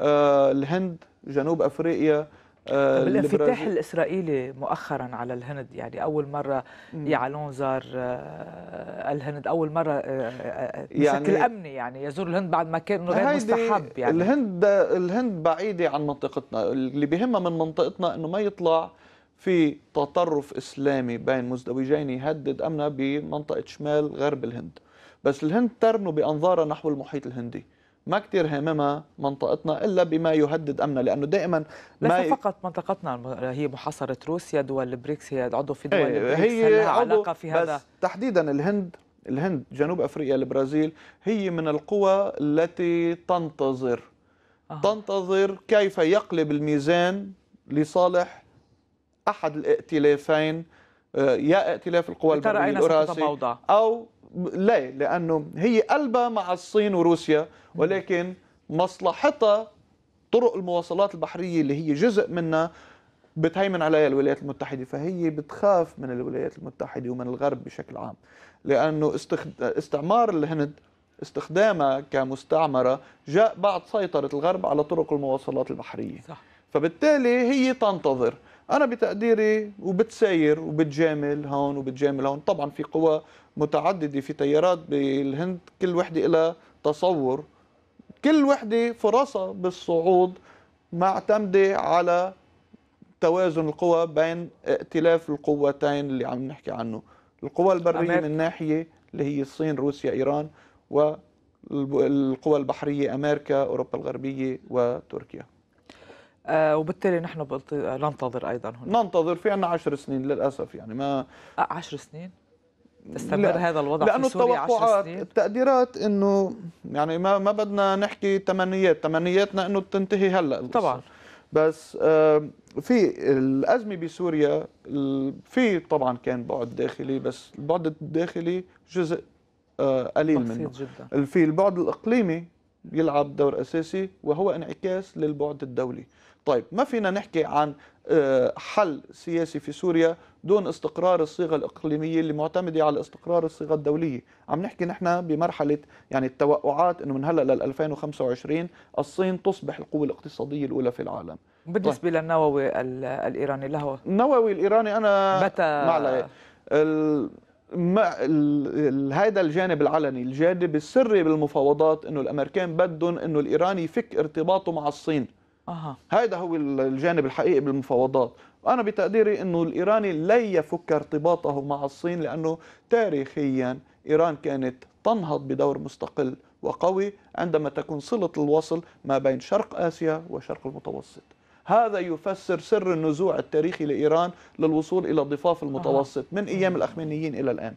Speaker 2: آه الهند جنوب أفريقيا آه، الانفتاح
Speaker 1: الاسرائيلي مؤخرا على الهند يعني اول مره يعلون زار آه، الهند اول مره بشكل آه، يعني بشكل امني يعني يزور الهند بعد ما كان غير مستحب
Speaker 2: يعني الهند الهند بعيده عن منطقتنا اللي بهمها من منطقتنا انه ما يطلع في تطرف اسلامي بين مزدوجين يهدد امنها بمنطقه شمال غرب الهند بس الهند ترنو بانظارها نحو المحيط الهندي ما كثير هاممها منطقتنا الا بما يهدد امنها لانه دائما ليس ي...
Speaker 1: فقط منطقتنا
Speaker 2: هي محاصره روسيا دول البريكس هي عضو في إيه، دول البريكس هي لها علاقه في هذا بس تحديدا الهند الهند جنوب افريقيا البرازيل هي من القوى التي تنتظر آه. تنتظر كيف يقلب الميزان لصالح احد الائتلافين آه، يا ائتلاف القوى البرميل الأوراسي أو لا لانه هي قلبها مع الصين وروسيا ولكن مصلحتها طرق المواصلات البحريه اللي هي جزء منها بتهيمن عليها الولايات المتحده فهي بتخاف من الولايات المتحده ومن الغرب بشكل عام لانه استخد... استعمار الهند استخدامها كمستعمره جاء بعد سيطره الغرب على طرق المواصلات البحريه صح. فبالتالي هي تنتظر انا بتقديري وبتساير وبتجامل هون وبتجامل هون طبعا في قوى متعدده في تيارات بالهند كل وحده لها تصور كل وحده فرصها بالصعود معتمده على توازن القوى بين ائتلاف القوتين اللي عم نحكي عنه القوى البريه من ناحيه اللي هي الصين روسيا ايران والقوى البحريه امريكا اوروبا الغربيه وتركيا آه، وبالتالي نحن آه، ننتظر ايضا هنا ننتظر في عنا 10 سنين للاسف يعني ما 10 آه، سنين استمر لا. هذا الوضع لأنه في سوريا سنين التقديرات انه يعني ما ما بدنا نحكي تمنيات تمنياتنا انه تنتهي هلا طبعا بس في الازمه بسوريا في طبعا كان بعد داخلي بس البعد الداخلي جزء قليل منه جدا. في البعد الاقليمي يلعب دور اساسي وهو انعكاس للبعد الدولي طيب ما فينا نحكي عن آه، حل سياسي في سوريا دون استقرار الصيغه الاقليميه اللي معتمده على استقرار الصيغه الدوليه، عم نحكي نحن بمرحله يعني التوقعات انه من هلا لل 2025 الصين تصبح القوه الاقتصاديه الاولى في العالم. بالنسبه طيب. للنووي الايراني له النووي الايراني انا متى ما ما هذا الجانب العلني الجانب السري بالمفاوضات انه الامريكان بدهم انه الايراني يفك ارتباطه مع الصين أه. هذا هو الجانب الحقيقي بالمفاوضات أنا بتقديري أنه الإيراني لن يفك ارتباطه مع الصين لأنه تاريخيا إيران كانت تنهض بدور مستقل وقوي عندما تكون صلة الوصل ما بين شرق آسيا وشرق المتوسط هذا يفسر سر النزوع التاريخي لإيران للوصول إلى ضفاف المتوسط من أيام الأخمينيين إلى الآن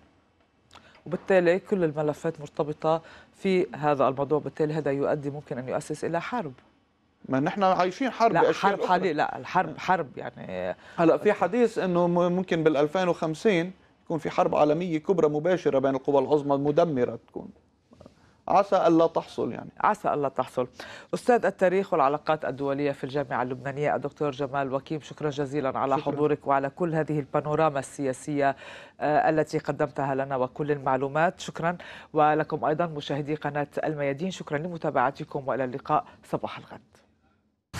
Speaker 1: وبالتالي كل الملفات مرتبطة في هذا الموضوع بالتالي هذا يؤدي ممكن أن
Speaker 2: يؤسس إلى حرب ما نحن عايشين حرب لا حرب حاليا لا الحرب حرب يعني هلا في حديث انه ممكن بال 2050 يكون في حرب عالميه كبرى مباشره بين القوى العظمى المدمره تكون عسى الا تحصل يعني عسى الا تحصل
Speaker 1: استاذ التاريخ والعلاقات الدوليه في الجامعه اللبنانيه الدكتور جمال وكيم شكرا جزيلا على شكرا. حضورك وعلى كل هذه البانوراما السياسيه آه، التي قدمتها لنا وكل المعلومات شكرا ولكم ايضا مشاهدي قناه الميادين شكرا لمتابعتكم والى اللقاء صباح الغد